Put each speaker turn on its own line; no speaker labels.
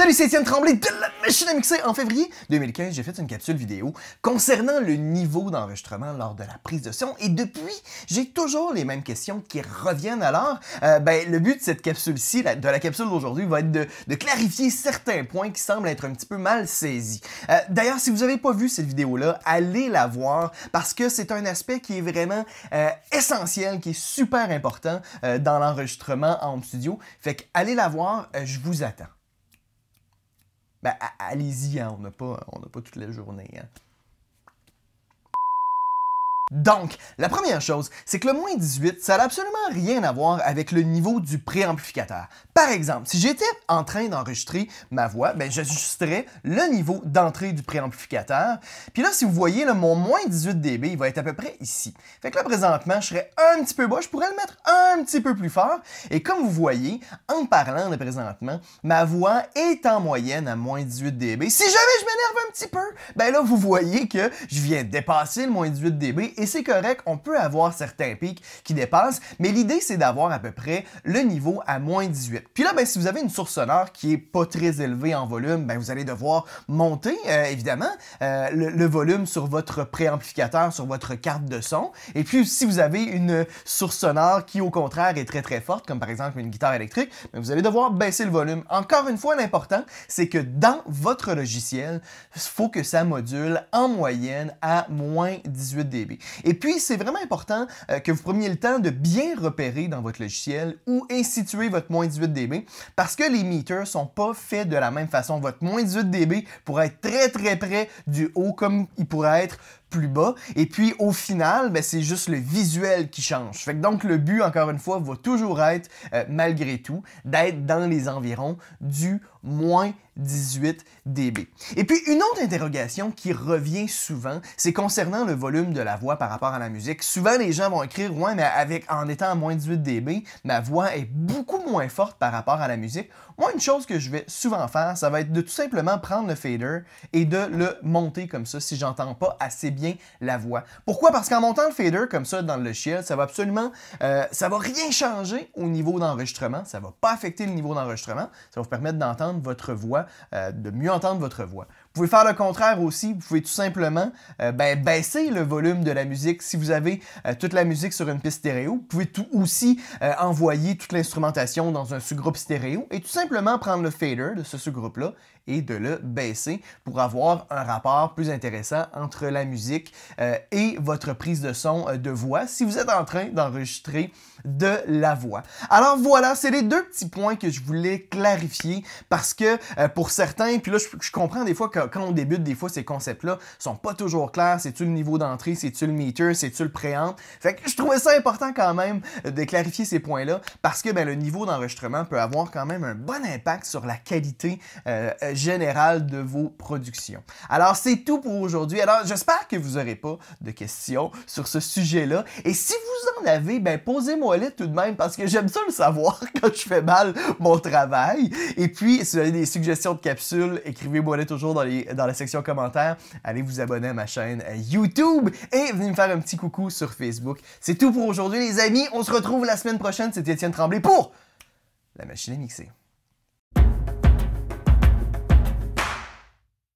Salut, c'est Étienne Tremblay de la machine à mixer. En février 2015, j'ai fait une capsule vidéo concernant le niveau d'enregistrement lors de la prise de son et depuis, j'ai toujours les mêmes questions qui reviennent alors. Euh, ben, le but de cette capsule-ci, de la capsule d'aujourd'hui, va être de, clarifier certains points qui semblent être un petit peu mal saisis. Euh, d'ailleurs, si vous n'avez pas vu cette vidéo-là, allez la voir parce que c'est un aspect qui est vraiment euh, essentiel, qui est super important dans l'enregistrement en studio. Fait que allez la voir, je vous attends ben, allez-y, hein, on n'a pas, pas toute la journée. Hein. Donc, la première chose, c'est que le moins 18, ça n'a absolument rien à voir avec le niveau du préamplificateur. Par exemple, si j'étais en train d'enregistrer ma voix, ben, j'ajusterais le niveau d'entrée du préamplificateur. Puis là, si vous voyez, le mon moins 18 dB, il va être à peu près ici. Fait que là, présentement, je serais un petit peu bas, je pourrais le mettre un petit peu plus fort. Et comme vous voyez, en parlant de présentement, ma voix est en moyenne à moins 18 dB. Si jamais je m'énerve un petit peu, ben là, vous voyez que je viens dépasser le moins 18 dB et c'est correct, on peut avoir certains pics qui dépassent, mais l'idée c'est d'avoir à peu près le niveau à moins 18. Puis là, ben, si vous avez une source sonore qui est pas très élevée en volume, ben, vous allez devoir monter euh, évidemment euh, le, volume sur votre préamplificateur, sur votre carte de son. Et puis si vous avez une source sonore qui au contraire est très très forte, comme par exemple une guitare électrique, ben, vous allez devoir baisser le volume. Encore une fois, l'important c'est que dans votre logiciel, il faut que ça module en moyenne à moins 18 dB. Et puis, c'est vraiment important euh, que vous preniez le temps de bien repérer dans votre logiciel où est votre moins 18 dB parce que les meters sont pas faits de la même façon. Votre moins 18 dB pourrait être très très près du haut comme il pourrait être plus bas. Et puis au final, ben, c'est juste le visuel qui change. donc le but, encore une fois, va toujours être, euh, malgré tout, d'être dans les environs du moins 18 dB. Et puis une autre interrogation qui revient souvent, c'est concernant le volume de la voix par rapport à la musique. Souvent les gens vont écrire ouais mais avec en étant à moins 18 dB, ma voix est beaucoup moins forte par rapport à la musique. Moi une chose que je vais souvent faire, ça va être de tout simplement prendre le fader et de le monter comme ça si j'entends pas assez bien la voix. Pourquoi? Parce qu'en montant le fader comme ça dans le ciel, ça va absolument, euh, ça va rien changer au niveau d'enregistrement, ça va pas affecter le niveau d'enregistrement, ça va vous permettre d'entendre votre voix, euh, de mieux entendre votre voix. Vous pouvez faire le contraire aussi, vous pouvez tout simplement euh, ben, baisser le volume de la musique si vous avez euh, toute la musique sur une piste stéréo. Vous pouvez tout aussi euh, envoyer toute l'instrumentation dans un sous-groupe stéréo et tout simplement prendre le fader de ce sous-groupe-là et de le baisser pour avoir un rapport plus intéressant entre la musique et votre prise de son de voix si vous êtes en train d'enregistrer de la voix. Alors voilà, c'est les deux petits points que je voulais clarifier parce que pour certains, puis là je, je comprends des fois que quand on débute, des fois, ces concepts-là sont pas toujours clairs. C'est-tu le niveau d'entrée? C'est-tu le meter? C'est-tu le préamp? Fait que je trouvais ça important quand même euh, de clarifier ces points-là parce que ben, le niveau d'enregistrement peut avoir quand même un bon impact sur la qualité euh, euh, générale de vos productions. Alors, c'est tout pour aujourd'hui. Alors, j'espère que vous n'aurez pas de questions sur ce sujet-là. Et si vous en avez, ben, posez-moi-les tout de même parce que j'aime ça le savoir quand je fais mal mon travail. Et puis, si vous avez des suggestions de capsules, écrivez-moi-les toujours dans les dans la section commentaires. Allez vous abonner à ma chaîne euh, YouTube et venez me faire un petit coucou sur Facebook. C'est tout pour aujourd'hui, les amis. On se retrouve la semaine prochaine. C'était Étienne Tremblay pour La Machine à mixer.